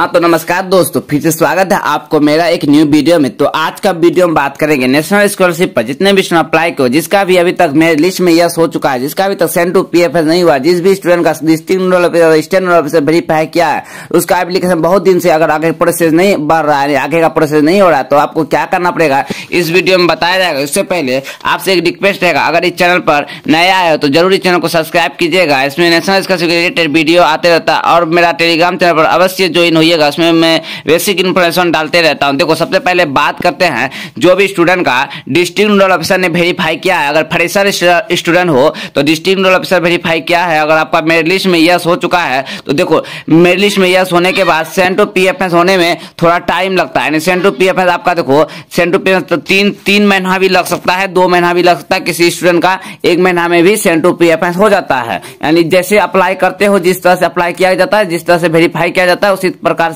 हाँ तो नमस्कार दोस्तों फिर से स्वागत है आपको मेरा एक न्यू वीडियो में तो आज का वीडियो में बात करेंगे नेशनल स्कॉलरशिप पर जितने भी स्टूडेंट अप्लाई किए जिसका भी अभी तक मेरे लिस्ट में यस हो चुका है जिसका अभी तक सेंड टू पी नहीं हुआ जिस भी स्टूडेंट का district nodal officer state nodal officer verify किया है उसका एप्लीकेशन बहुत दिन से अगर आगे प्रोसेस नहीं बढ़ रहा है आगे का प्रोसेस नहीं हो रहा तो आपको क्या करना पड़ेगा इस वीडियो में बताया जाएगा इससे पहले आपसे एक रिक्वेस्ट रहेगा अगर इस चैनल पर नया आए तो जरूर इस चैनल को सब्सक्राइब कीजिएगा इसमें नेशनल स्कॉलरशिप रिलेटेड वीडियो आते रहता और मेरा टेलीग्राम चैनल पर अवश्य ज्वाइन हुई रहिएगा उसमें मैं बेसिक इन्फॉर्मेशन डालते रहता हूँ देखो सबसे पहले बात करते हैं जो भी स्टूडेंट का डिस्ट्रिक्ट नोडल ऑफिसर ने वेरीफाई किया है अगर फ्रेशर स्टूडेंट हो तो डिस्ट्रिक्ट नोडल ऑफिसर वेरीफाई किया है अगर आपका मेरिट लिस्ट में यस हो चुका है तो देखो मेरिट लिस्ट में यस होने के बाद सेंटो पी एफ होने में थोड़ा टाइम लगता है यानी सेंटो पी एफ आपका देखो सेंटो पी एफ तीन तीन महीना भी लग सकता है दो महीना भी लग सकता है किसी स्टूडेंट का एक महीना में भी सेंटो पी एफ हो जाता है यानी जैसे अप्लाई करते हो जिस तरह से अप्लाई किया जाता है जिस तरह से वेरीफाई किया जाता है उसी प्रकार प्रकार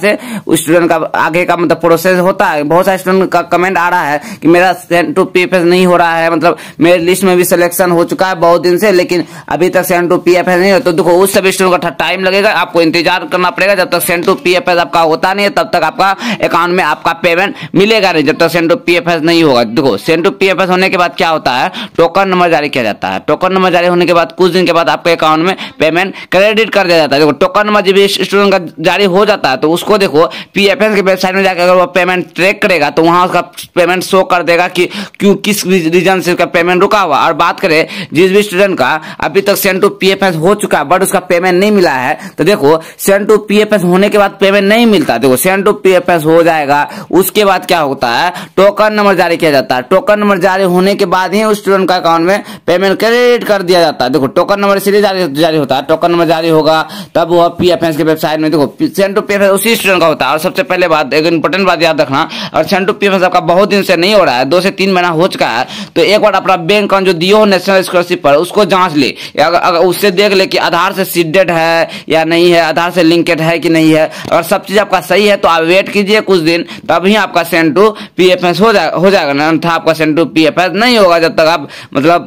से स्टूडेंट का आगे का मतलब प्रोसेस होता है बहुत सारे स्टूडेंट का कमेंट आ रहा है कि मेरा सेंड टू पी नहीं हो रहा है मतलब मेरे लिस्ट में भी सिलेक्शन हो चुका है बहुत दिन से लेकिन अभी तक सेंड टू पी नहीं हो तो देखो उस सब स्टूडेंट का टाइम लगेगा आपको इंतजार करना पड़ेगा जब तक सेंड टू पी आपका होता नहीं है तब तक आपका अकाउंट में आपका पेमेंट मिलेगा नहीं जब तक सेंड टू पी नहीं होगा देखो सेंड टू पी होने के बाद क्या होता है टोकन नंबर जारी किया जाता है टोकन नंबर जारी होने के बाद कुछ दिन के बाद आपके अकाउंट में पेमेंट क्रेडिट कर दिया जाता है देखो टोकन नंबर जब स्टूडेंट का जारी हो जाता है तो उसको देखो पी एफ एस की वेबसाइट में जाकर अगर वो पेमेंट ट्रैक करेगा तो वहाँ उसका पेमेंट शो कर देगा कि क्यों किस रीजन से उसका पेमेंट रुका हुआ और बात करें जिस भी स्टूडेंट का अभी तक send to P F S हो चुका है बट उसका पेमेंट नहीं मिला है तो देखो send to P F S होने के बाद पेमेंट नहीं मिलता देखो send to P F S हो जाएगा उसके बाद क्या होता है टोकन नंबर जारी किया जाता है टोकन नंबर जारी होने के बाद ही उस स्टूडेंट का अकाउंट में पेमेंट क्रेडिट कर दिया जाता है देखो टोकन नंबर इसलिए जारी होता है टोकन नंबर जारी होगा तब वह पी एफ एस की वेबसाइट में देखो send to P F S उसी स्टूडेंट का होता है और सबसे पहले बात एक इंपॉर्टेंट बात याद रखना और सेंटू पीएम आपका बहुत दिन से नहीं हो रहा है दो से तीन महीना हो चुका है तो एक बार अपना बैंक अकाउंट जो दियो हो नेशनल स्कॉलरशिप पर उसको जांच ले अगर, अगर उससे देख ले कि आधार से सीडेड है या नहीं है आधार से लिंकेड है कि नहीं है अगर सब चीज़ आपका सही है तो आप वेट कीजिए कुछ दिन तब ही आपका सेंटू पी हो जाएगा हो जाएगा ना था आपका सेंटू पी नहीं होगा जब तक आप मतलब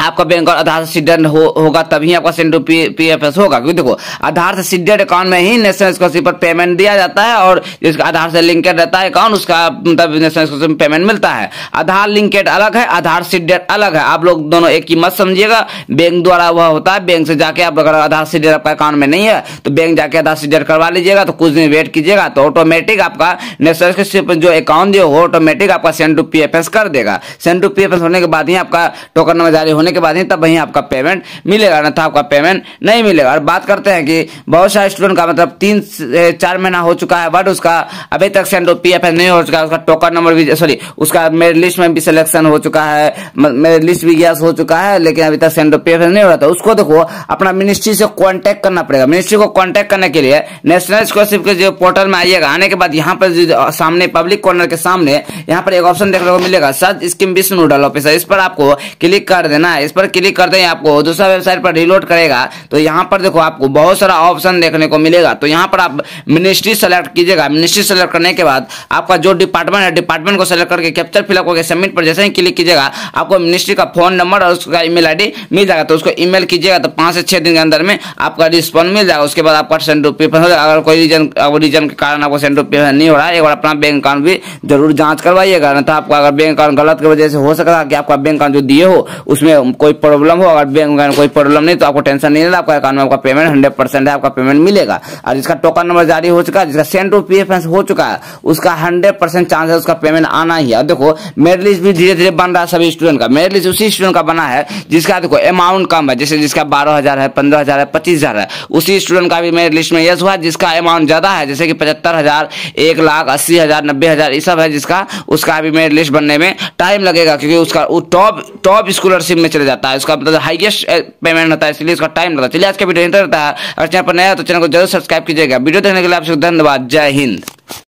आपका बैंक आधार से सिडेंट हो, होगा तभी आपका send to P, P F S होगा क्योंकि देखो आधार से सिडेंट अकाउंट में ही नेशनल स्कॉलरशिप पर पेमेंट दिया जाता है और जिसका आधार से लिंकेड रहता है अकाउंट उसका मतलब नेशनल स्कॉलरशिप में पेमेंट मिलता है आधार लिंकेड अलग है आधार सिडेंट अलग है आप लोग दोनों एक ही मत समझिएगा बैंक द्वारा वह होता है बैंक से जाके आप अगर आधार सिडेंट आपका अकाउंट में नहीं है तो बैंक जाके आधार सिडेंट करवा लीजिएगा तो कुछ दिन वेट कीजिएगा तो ऑटोमेटिक आपका नेशनल स्कॉलरशिप जो अकाउंट जो हो ऑटोमेटिक आपका सेंट्रो पी एफ एस कर देगा सेंट्रो पी एफ एस होने के बाद ही आपका टोकन नंबर जारी होने होने के बाद ही तब वहीं आपका पेमेंट मिलेगा था आपका पेमेंट नहीं मिलेगा और बात करते हैं कि बहुत सारे स्टूडेंट का मतलब तीन चार महीना हो चुका है बट उसका अभी तक सेंड पी एफ नहीं हो चुका उसका टोकन नंबर भी सॉरी उसका मेरे लिस्ट में भी सिलेक्शन हो चुका है मेरे लिस्ट भी गैस हो चुका है लेकिन अभी तक सेंड पी एफ नहीं हो रहा था तो उसको देखो अपना मिनिस्ट्री से कॉन्टेक्ट करना पड़ेगा मिनिस्ट्री को कॉन्टेक्ट करने के लिए नेशनल स्कॉलरशिप के जो पोर्टल में आइएगा आने के बाद यहाँ पर सामने पब्लिक कॉर्नर के सामने यहाँ पर एक ऑप्शन देखने को मिलेगा सर्च स्कीम विष्णु नूडल ऑफिसर इस पर आपको क्लिक कर देना है इस पर क्लिक करते हैं आपको दूसरा वेबसाइट पर रिलोड करेगा तो यहाँ पर देखो आपको बहुत सारा ऑप्शन देखने को मिलेगा तो यहाँ पर आप मिनिस्ट्री सेलेक्ट कीजिएगा मिनिस्ट्री सेलेक्ट करने के बाद आपका जो डिपार्टमेंट है डिपार्टमेंट को सेलेक्ट करके कैप्चर फिलअप करके सबमिट पर जैसे ही क्लिक कीजिएगा आपको मिनिस्ट्री का फोन नंबर और उसका ईमेल आईडी मिल जाएगा तो उसको ईमेल कीजिएगा तो पाँच से छह दिन के अंदर में आपका रिस्पॉन्स मिल जाएगा उसके बाद आपका सेंड रुपये हो जाएगा अगर कोई रीजन रीजन के कारण आपको सेंड रुपये नहीं हो रहा है एक बार अपना बैंक अकाउंट भी जरूर जांच करवाइएगा ना तो आपका अगर बैंक अकाउंट गलत की वजह से हो सकता है कि आपका बैंक अकाउंट जो दिए हो उसमें कोई प्रॉब्लम हो अगर बैंक में कोई प्रॉब्लम नहीं तो आपको टेंशन नहीं लेना आपका अकाउंट में आपका पेमेंट हंड्रेड परसेंट है आपका पेमेंट मिलेगा और जिसका टोकन नंबर जारी हो चुका है जिसका सेंड टू पी हो चुका है उसका हंड्रेड चांस है उसका पेमेंट आना ही है देखो मेरे लिस्ट भी धीरे धीरे बन रहा है सभी स्टूडेंट का मेरे लिस्ट उसी स्टूडेंट का बना है जिसका देखो अमाउंट कम है जैसे जिसका बारह हजार है पंद्रह हजार है पच्चीस हजार है उसी स्टूडेंट का भी मेरे लिस्ट में यस हुआ जिसका अमाउंट ज्यादा है जैसे कि पचहत्तर हजार एक लाख अस्सी हजार नब्बे हजार ये सब है जिसका उसका भी मेरे लिस्ट बनने में टाइम लगेगा क्योंकि उसका वो टॉप टॉप स्कॉलरशिप में चले जाता है उसका मतलब हाईएस्ट पेमेंट eh, होता है इसलिए इसका टाइम रहता है चलिए आज का वीडियो इंटर रहता है और चैनल पर नया तो चैनल को जरूर सब्सक्राइब कीजिएगा वीडियो देखने के लिए आप आपसे धन्यवाद जय हिंद